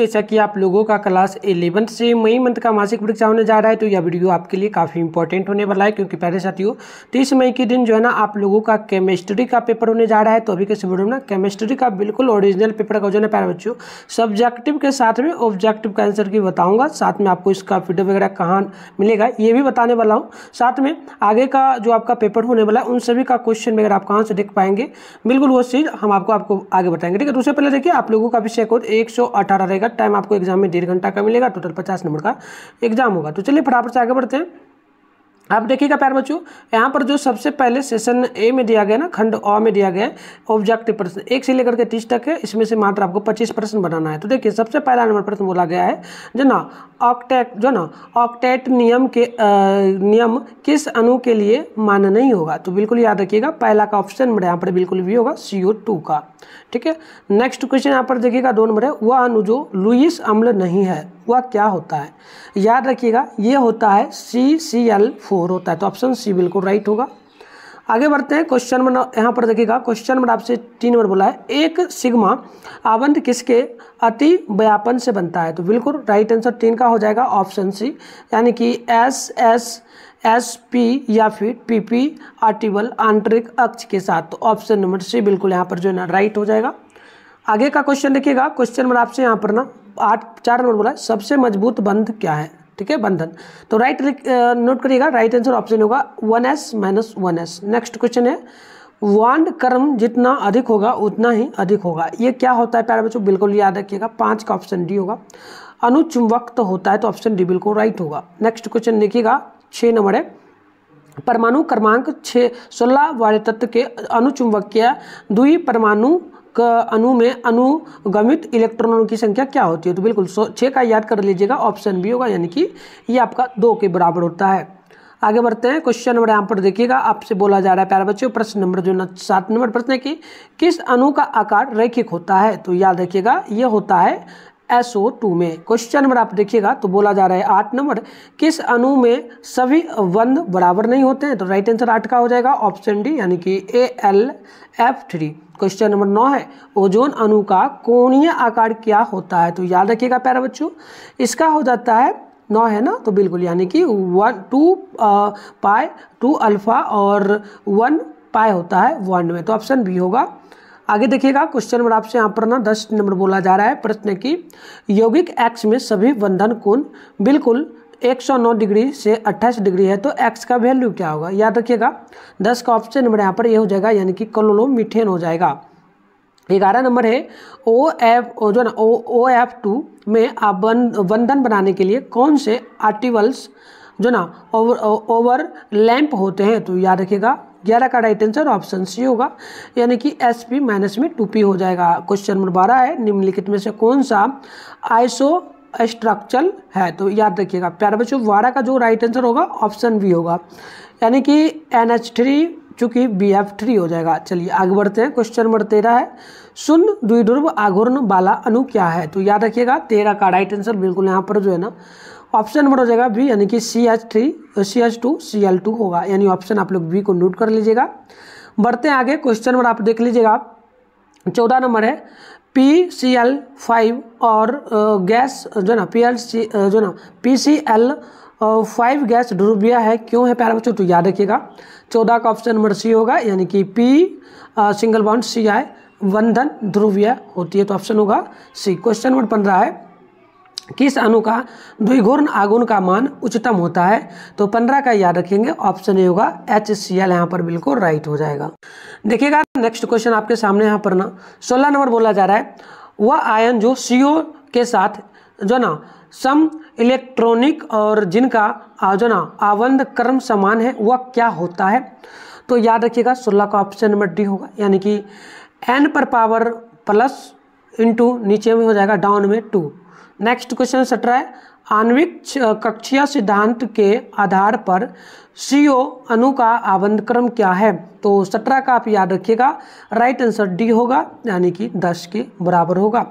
जैसा कि आप लोगों का क्लास इलेवंथ से मई मंथ का मासिक परीक्षा होने जा रहा है तो यह वीडियो आपके लिए काफ़ी इंपॉर्टेंट होने वाला है क्योंकि पहले साथियों तीस मई के दिन जो है ना आप लोगों का केमिस्ट्री का पेपर होने जा रहा है तो अभी कैसे वीडियो में ना केमिस्ट्री का बिल्कुल ओरिजिनल पेपर का जो है ना प्यार बच्चों सब्जेक्टिव के साथ में ऑब्जेक्टिव का आंसर भी बताऊँगा साथ में आपको इसका वीडियो वगैरह कहाँ मिलेगा ये भी बताने वाला हूँ साथ में आगे का जो आपका पेपर होने वाला है उन सभी का क्वेश्चन वगैरह आप कहाँ से देख पाएंगे बिल्कुल वो चीज़ हम आपको आपको आगे बताएंगे ठीक है दूसरे तो पहले देखिए आप लोगों का को एक सौ अठारह आएगा टाइम आपको एग्जाम में डेढ़ घंटा का मिलेगा टोटल पचास नंबर का एग्जाम होगा तो चलिए फटाफट से आगे बढ़ते हैं आप देखिएगा प्यार बच्चों यहाँ पर जो सबसे पहले सेशन ए में दिया गया ना खंड अ में दिया गया ऑब्जेक्टिव प्रश्न एक से लेकर के तीस तक है इसमें से मात्र आपको पच्चीस प्रश्न बनाना है तो देखिए सबसे पहला नंबर प्रश्न बोला गया है जो ना ऑक्टेट जो ना ऑक्टेट नियम के आ, नियम किस अणु के लिए मान्य नहीं होगा तो बिल्कुल याद रखिएगा पहला का ऑप्शन नंबर यहाँ पर बिल्कुल भी होगा सी का ठीक है नेक्स्ट क्वेश्चन यहाँ पर देखिएगा दो नंबर है वह अनु जो लुइस अम्ल नहीं है वह क्या होता है याद रखिएगा ये होता है सी सी एल फोर होता है तो ऑप्शन सी बिल्कुल राइट होगा आगे बढ़ते हैं क्वेश्चन नंबर यहाँ पर देखिएगा क्वेश्चन नंबर आपसे तीन नंबर बोला है एक सिग्मा आबंध किसके अति व्यापन से बनता है तो बिल्कुल राइट आंसर तीन का हो जाएगा ऑप्शन सी यानी कि एस एस एस पी या फिर पी पी आर्टिबल आंतरिक अक्ष के साथ तो ऑप्शन नंबर सी बिल्कुल यहाँ पर जो है ना राइट हो जाएगा आगे का क्वेश्चन देखिएगा क्वेश्चन नंबर आपसे यहाँ पर ना आठ चार नंबर बोला सबसे मजबूत बंध क्या है ठीक है बंधन तो राइट नोट करिएगा राइट आंसर ऑप्शन होगा one S minus one S next question है वांड कर्म जितना अधिक होगा उतना ही अधिक होगा ये क्या होता है प्यारे बच्चों बिल्कुल याद रखिएगा पाँच का ऑप्शन डी होगा अनुचुंबक तो होता है तो ऑप्शन डी बिल्कुल राइट होगा नेक्स्ट क्वेश्चन देखिएगा छः नंबर है परमाणु क्रमांक छः सोलह वाले तत्व के अनुचुंबकीय द्वि परमाणु अणु में अनुगमित इलेक्ट्रॉनों की संख्या क्या होती है तो बिल्कुल सो छः का याद कर लीजिएगा ऑप्शन बी होगा यानी कि ये आपका दो के बराबर होता है आगे बढ़ते हैं क्वेश्चन नंबर यहाँ पर देखिएगा आपसे बोला जा रहा है प्यारे बच्चों प्रश्न नंबर जो ना सात नंबर प्रश्न है कि किस अणु का आकार रैखिक होता है तो याद रखिएगा ये होता है टू में क्वेश्चन नंबर आप देखिएगा तो बोला जा रहा है आठ नंबर किस अणु में सभी वन बराबर नहीं होते हैं तो राइट आंसर आठ का हो जाएगा ऑप्शन डी यानी कि A L F three question number नौ है ओजोन अणु का कोणीय आकार क्या होता है तो याद रखिएगा प्यारा बच्चों इसका हो जाता है नौ है ना तो बिल्कुल यानी कि one two pi two alpha और वन पाए होता है वन में तो ऑप्शन बी होगा आगे देखिएगा क्वेश्चन नंबर आपसे यहाँ पर ना दस नंबर बोला जा रहा है प्रश्न की यौगिक एक्स में सभी बंधन कोण बिल्कुल 109 डिग्री से 28 डिग्री है तो x का वैल्यू क्या होगा याद रखिएगा 10 का ऑप्शन नंबर यहाँ पर ये यह हो जाएगा यानी कि कलोलो मीथेन हो जाएगा ग्यारह नंबर है ओ एफ जो ना ओ ओ एफ टू में आप बन, बंधन बनाने के लिए कौन से आर्टिवल्स जो ना ओवर ओवर लैंप होते हैं तो याद रखिएगा ग्यारह का राइट आंसर ऑप्शन सी होगा यानी कि एस पी माइनस में टू पी हो जाएगा क्वेश्चन नंबर बारह है निम्नलिखित में से कौन सा आइसो स्ट्रक्चर है तो याद रखिएगा प्यारे बच्चों वारा का जो राइट आंसर होगा ऑप्शन बी होगा यानी कि एन एच थ्री चूँकि बी एफ थ्री हो जाएगा चलिए आगे बढ़ते हैं क्वेश्चन नंबर तेरह है सुन द्विध्रुव आघूर्ण बाला अनु क्या है तो याद रखिएगा तेरह का राइट आंसर बिल्कुल यहाँ पर जो है ना ऑप्शन नंबर हो जाएगा बी यानी कि C H three C H two C L two होगा यानी ऑप्शन आप लोग बी को नोट कर लीजिएगा बढ़ते हैं आगे क्वेश्चन नंबर आप देख लीजिएगा चौदह नंबर है पी सी एल फाइव और गैस जो ना पी एल सी जो ना P C L five gas ड्रूबिया है क्यों है प्यारे बच्चों तो याद रखिएगा चौदह का ऑप्शन नंबर सी होगा यानी कि P single bond C I बंधन ध्रुवीय होती है तो ऑप्शन होगा सी क्वेश्चन नंबर पंद्रह है किस अणु का द्विघूर्ण आगुण का मान उच्चतम होता है तो पंद्रह का याद रखेंगे ऑप्शन ए होगा एच सी एल यहाँ पर बिल्कुल राइट हो जाएगा देखिएगा नेक्स्ट क्वेश्चन आपके सामने यहाँ पर ना सोलह नंबर बोला जा रहा है वह आयन जो सी ओ के साथ जो ना सम इलेक्ट्रॉनिक और जिनका जो ना आवंद क्रम समान है वह क्या होता है तो याद रखिएगा सोलह का ऑप्शन नंबर डी होगा यानी कि एन पर पावर प्लस इंटू नीचे में हो जाएगा डाउन में टू नेक्स्ट क्वेश्चन सत्रह है आणविक कक्षीय सिद्धांत के आधार पर सीओ अनु का क्रम क्या है तो सत्रह का आप याद रखिएगा राइट आंसर डी होगा यानी कि दस के बराबर होगा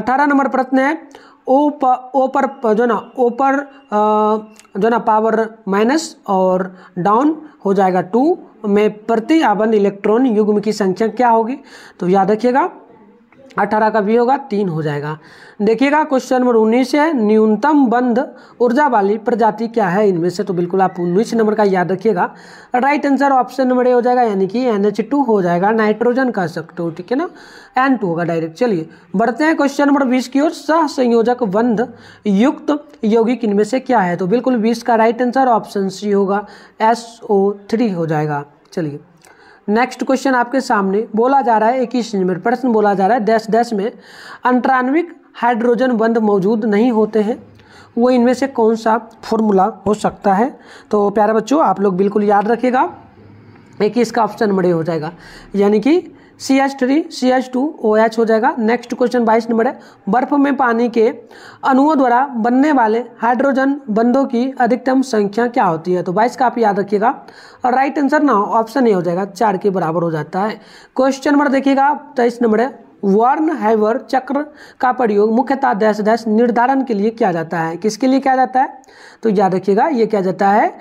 अठारह नंबर प्रश्न है ओ प ओ पर जो ना ओ पर जो ना पावर माइनस और डाउन हो जाएगा टू में प्रति आबंध इलेक्ट्रॉन युग्म की संख्या क्या होगी तो याद रखिएगा अठारह का भी होगा तीन हो जाएगा देखिएगा क्वेश्चन नंबर उन्नीस है न्यूनतम बंध ऊर्जा वाली प्रजाति क्या है इनमें से तो बिल्कुल आप उन्नीस नंबर का याद रखिएगा right answer option number A हो जाएगा यानी कि एन एच टू हो जाएगा नाइट्रोजन कह सकते हो ठीक है ना एन टू होगा डायरेक्ट चलिए बढ़ते हैं क्वेश्चन नंबर बीस की ओर सह संयोजक बंध युक्त यौगिक इनमें से क्या है तो बिल्कुल बीस का राइट आंसर ऑप्शन सी होगा एस ओ थ्री हो जाएगा चलिए नेक्स्ट क्वेश्चन आपके सामने बोला जा रहा है इक्कीस में प्रश्न बोला जा रहा है डैश डैश में अंतरान्विक हाइड्रोजन बंद मौजूद नहीं होते हैं वो इनमें से कौन सा फॉर्मूला हो सकता है तो प्यारे बच्चों आप लोग बिल्कुल याद रखिएगा एक ही इसका ऑप्शन बड़े हो जाएगा यानी कि C H three C H two O H हो जाएगा नेक्स्ट क्वेश्चन बाईस नंबर है बर्फ में पानी के अणुओं द्वारा बनने वाले हाइड्रोजन बंधों की अधिकतम संख्या क्या होती है तो बाईस का आप याद रखिएगा और राइट आंसर ना ऑप्शन ए हो जाएगा चार के बराबर हो जाता है क्वेश्चन नंबर देखिएगा तेईस नंबर है हैवर चक्र का प्रयोग मुख्यतः डैश दैश निर्धारण के लिए किया जाता है किसके लिए किया जाता है तो याद रखिएगा ये क्या जाता है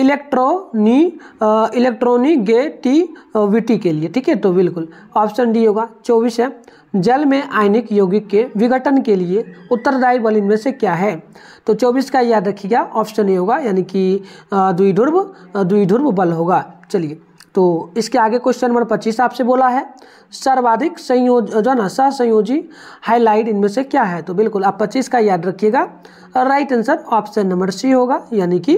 इलेक्ट्रोनी इलेक्ट्रोनिगेटिविटी के लिए ठीक है तो बिल्कुल ऑप्शन डी होगा चौबीस है जल में आयनिक यौगिक के विघटन के लिए उत्तरदायी बल इनमें से क्या है तो चौबीस का याद रखिएगा ऑप्शन ए होगा यानी कि द्विध्रुव द्विध्रुव बल होगा चलिए तो इसके आगे क्वेश्चन नंबर पच्चीस आपसे बोला है सर्वाधिक संयोजन सहसंयोजी हाईलाइट इनमें से क्या है तो बिल्कुल आप पच्चीस का याद रखिएगा right answer option number C होगा यानी कि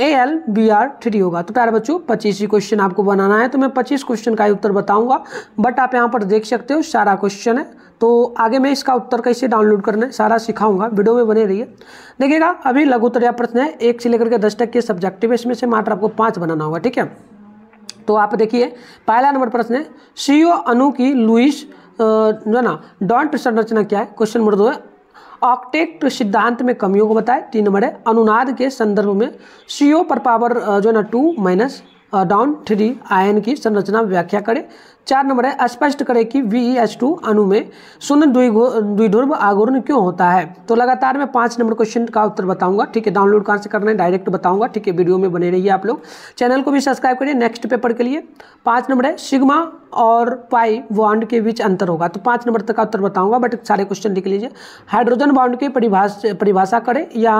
A L B R three होगा तो प्यारे बच्चों पच्चीस ही क्वेश्चन आपको बनाना है तो मैं पच्चीस क्वेश्चन का ही उत्तर बताऊंगा बट आप यहाँ पर देख सकते हो सारा क्वेश्चन है तो आगे मैं इसका उत्तर कैसे डाउनलोड करना है सारा सिखाऊंगा वीडियो में बने रहिए देखिएगा अभी लघु उत्तर या प्रश्न है एक से लेकर के दस तक के सब्जेक्टिव इसमें से मात्र आपको पाँच बनाना होगा ठीक है तो आप देखिए पहला नंबर प्रश्न है सीओ अनु की लुइस जो है ना डॉन्ट संरचना क्या है क्वेश्चन नंबर दो है ऑक्टेक्ट सिद्धांत में कमियों को बताए तीन नंबर है अनुनाद के संदर्भ में सीओ पर पावर जो है ना टू माइनस डाउन थ्री आयन की संरचना व्याख्या करें चार नंबर है स्पष्ट करें कि वी एच टू अनु में शून्य द्विध्रुव आगुर्ण क्यों होता है तो लगातार मैं पांच नंबर क्वेश्चन का उत्तर बताऊंगा ठीक है डाउनलोड कहाँ से करना है डायरेक्ट बताऊंगा ठीक है वीडियो में बने रहिए आप लोग चैनल को भी सब्सक्राइब करिए नेक्स्ट पेपर के लिए पांच नंबर है सिग्मा और पाई बॉन्ड के बीच अंतर होगा तो पांच नंबर तक का उत्तर बताऊंगा बट सारे क्वेश्चन लिख लीजिए हाइड्रोजन बाउंड की परिभाषा परिभाषा करें या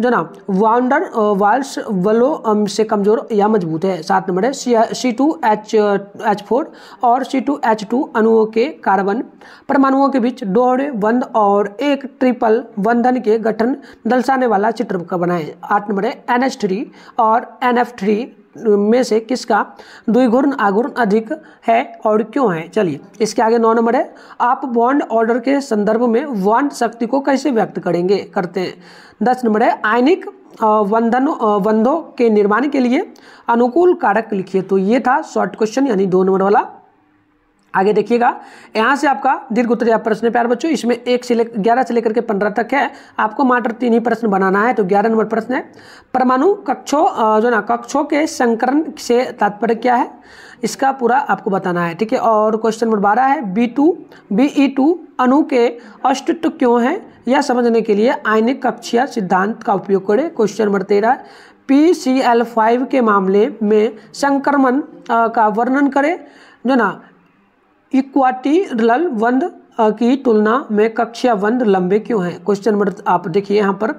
जो ना वाउंडर वाल्स वलो से कमजोर या मजबूत है सात नंबर है C two H H four और और सी टू एच टू अणुओं के कार्बन परमाणुओं के बीच डोड़े बंद और एक ट्रिपल बंधन के गठन दर्शाने वाला चित्र का बनाए आठ नंबर है एन एच थ्री और एन एफ थ्री में से किसका द्विघूर्ण आघूर्ण अधिक है और क्यों है चलिए इसके आगे नौ नंबर है आप बॉन्ड ऑर्डर के संदर्भ में बॉन्ड शक्ति को कैसे व्यक्त करेंगे करते हैं दस नंबर है आयनिक बंधन बंधों के निर्माण के लिए अनुकूल कारक लिखिए तो ये था शॉर्ट क्वेश्चन यानी दो नंबर वाला आगे देखिएगा यहाँ से आपका दीर्घ उत्तर या प्रश्न प्यार बच्चों इसमें एक से लेकर ग्यारह से लेकर के पंद्रह तक है आपको मात्र तीन ही प्रश्न बनाना है तो ग्यारह नंबर प्रश्न है परमाणु कक्षों जो ना कक्षों के संकरण से तात्पर्य क्या है इसका पूरा आपको बताना है ठीक है और क्वेश्चन नंबर बारह है B two B E two अनु के अस्तित्व क्यों है यह समझने के लिए आयनिक कक्षीय सिद्धांत का उपयोग करें क्वेश्चन नंबर तेरह पी सी एल फाइव के मामले में संक्रमण का वर्णन करें जो ना इक्वाटिरल वंद की तुलना में कक्षा वंद लंबे क्यों हैं क्वेश्चन नंबर आप देखिए यहाँ पर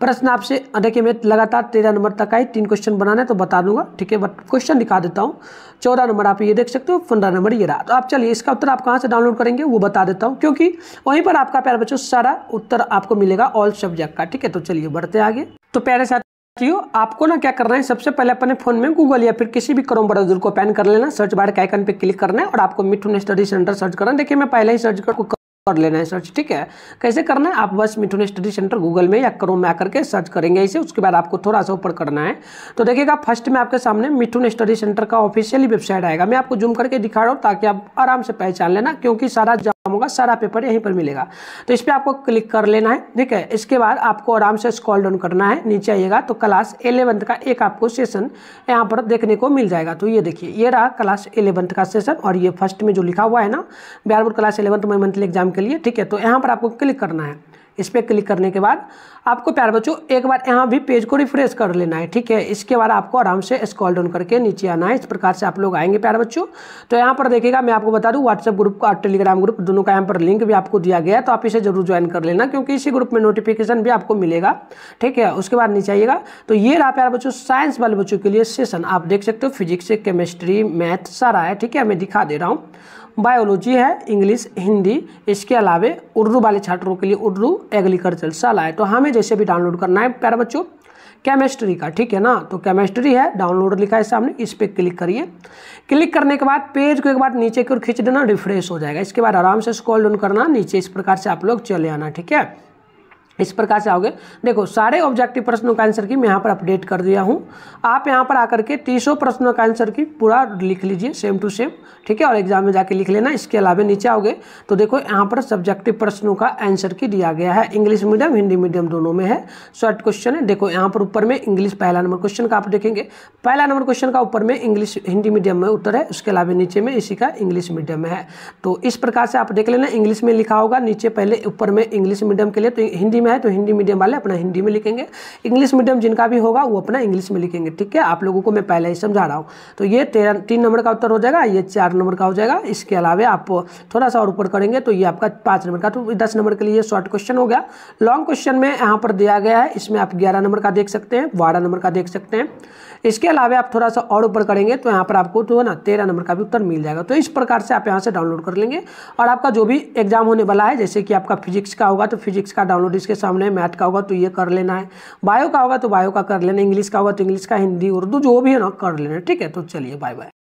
प्रश्न आपसे देखिए मैं लगातार तेरह नंबर तक आई तीन क्वेश्चन बनाना है तो बता दूंगा ठीक है बट क्वेश्चन दिखा देता हूँ चौदह नंबर आप ये देख सकते हो पंद्रह नंबर ये रहा तो आप चलिए इसका उत्तर आप कहाँ से डाउनलोड करेंगे वो बता देता हूँ क्योंकि वहीं पर आपका प्यार बच्चों सारा उत्तर आपको मिलेगा ऑल सब्जेक्ट का ठीक है तो चलिए बढ़ते आगे तो प्यारे साथ साथियों आपको ना क्या करना है सबसे पहले अपने फोन में गूगल या फिर किसी भी क्रोम ब्राउजर को पैन कर लेना सर्च बार के आइकन पे क्लिक करना है और आपको मिठुन स्टडी सेंटर सर्च करना है देखिए मैं पहले ही सर्च कर कर लेना है सर्च ठीक है कैसे करना है आप बस मिठुन स्टडी सेंटर गूगल में या क्रोम में आकर के सर्च करेंगे इसे उसके बाद आपको थोड़ा सा ऊपर करना है तो देखिएगा फर्स्ट में आपके सामने मिठुन स्टडी सेंटर का ऑफिशियली वेबसाइट आएगा मैं आपको जूम करके दिखा रहा हूँ ताकि आप आराम से पहचान लेना क्योंकि सारा होगा सारा पेपर यहीं पर मिलेगा तो इस पर आपको क्लिक कर लेना है ठीक है इसके बाद आपको आराम से स्कॉल डाउन करना है नीचे आइएगा तो क्लास एलेवंथ का एक आपको सेशन यहाँ पर देखने को मिल जाएगा तो ये देखिए ये रहा क्लास एलेवंथ का सेशन और ये फर्स्ट में जो लिखा हुआ है ना बिहार क्लास एलेवंथ मई मंथली एग्जाम के लिए ठीक है तो यहाँ पर आपको क्लिक करना है इस पर क्लिक करने के बाद आपको प्यार बच्चों एक बार यहाँ भी पेज को रिफ्रेश कर लेना है ठीक है इसके बाद आपको आराम से स्कॉल डाउन करके नीचे आना है इस प्रकार से आप लोग आएंगे प्यार बच्चों तो यहाँ पर देखिएगा मैं आपको बता दूँ व्हाट्सएप ग्रुप का और टेलीग्राम ग्रुप दोनों का यहाँ पर लिंक भी आपको दिया गया है तो आप इसे जरूर ज्वाइन कर लेना क्योंकि इसी ग्रुप में नोटिफिकेशन भी आपको मिलेगा ठीक है उसके बाद नीचे आइएगा तो ये रहा प्यार बच्चों साइंस वाले बच्चों के लिए सेशन आप देख सकते हो फिजिक्स केमिस्ट्री मैथ सारा है ठीक है मैं दिखा दे रहा हूँ बायोलॉजी है इंग्लिश हिंदी इसके अलावे उर्दू वाले छात्रों के लिए उर्दू एग्रीकल्चर शाला है तो हमें जैसे भी डाउनलोड करना है प्यारे बच्चों केमिस्ट्री का ठीक है ना तो केमिस्ट्री है डाउनलोड लिखा है सामने इस पर क्लिक करिए क्लिक करने के बाद पेज को एक बार नीचे की ओर खींच देना रिफ्रेश हो जाएगा इसके बाद आराम से स्क्रॉल डाउन करना नीचे इस प्रकार से आप लोग चले आना ठीक है इस प्रकार से आओगे देखो सारे ऑब्जेक्टिव प्रश्नों का आंसर की मैं यहाँ पर अपडेट कर दिया हूँ आप यहाँ पर आकर के तीसों प्रश्नों का आंसर की पूरा लिख लीजिए सेम टू सेम ठीक है और एग्जाम में जाके लिख लेना इसके अलावा नीचे आओगे तो देखो यहाँ पर सब्जेक्टिव प्रश्नों का आंसर की दिया गया है इंग्लिश मीडियम हिंदी मीडियम दोनों में है शॉर्ट क्वेश्चन है देखो यहाँ पर ऊपर में इंग्लिश पहला नंबर क्वेश्चन का आप देखेंगे पहला नंबर क्वेश्चन का ऊपर में इंग्लिश हिंदी मीडियम में उत्तर है उसके अलावा नीचे में इसी का इंग्लिश मीडियम में है तो इस प्रकार से आप देख लेना इंग्लिश में लिखा होगा नीचे पहले ऊपर में इंग्लिश मीडियम के लिए तो हिंदी में है तो हिंदी मीडियम वाले अपना हिंदी में लिखेंगे इंग्लिश मीडियम जिनका भी होगा वो अपना इंग्लिश में लिखेंगे ठीक है आप लोगों को मैं पहले ही समझा रहा हूँ तो ये तेरह तीन नंबर का उत्तर हो जाएगा ये चार नंबर का हो जाएगा इसके अलावा आप थोड़ा सा और ऊपर करेंगे तो ये आपका पाँच नंबर का तो दस नंबर के लिए शॉर्ट क्वेश्चन हो गया लॉन्ग क्वेश्चन में यहाँ पर दिया गया है इसमें आप ग्यारह नंबर का देख सकते हैं बारह नंबर का देख सकते हैं इसके अलावा आप थोड़ा सा और ऊपर करेंगे तो यहाँ पर आपको जो है ना तेरह नंबर का भी उत्तर मिल जाएगा तो इस प्रकार से आप यहाँ से डाउनलोड कर लेंगे और आपका जो भी एग्जाम होने वाला है जैसे कि आपका फिजिक्स का होगा तो फिजिक्स का डाउनलोड इसके सामने मैथ का होगा तो ये कर लेना है बायो का होगा तो बायो का कर लेना इंग्लिश का होगा तो इंग्लिश का हिंदी उर्दू जो भी है ना कर लेना ठीक है तो चलिए बाय बाय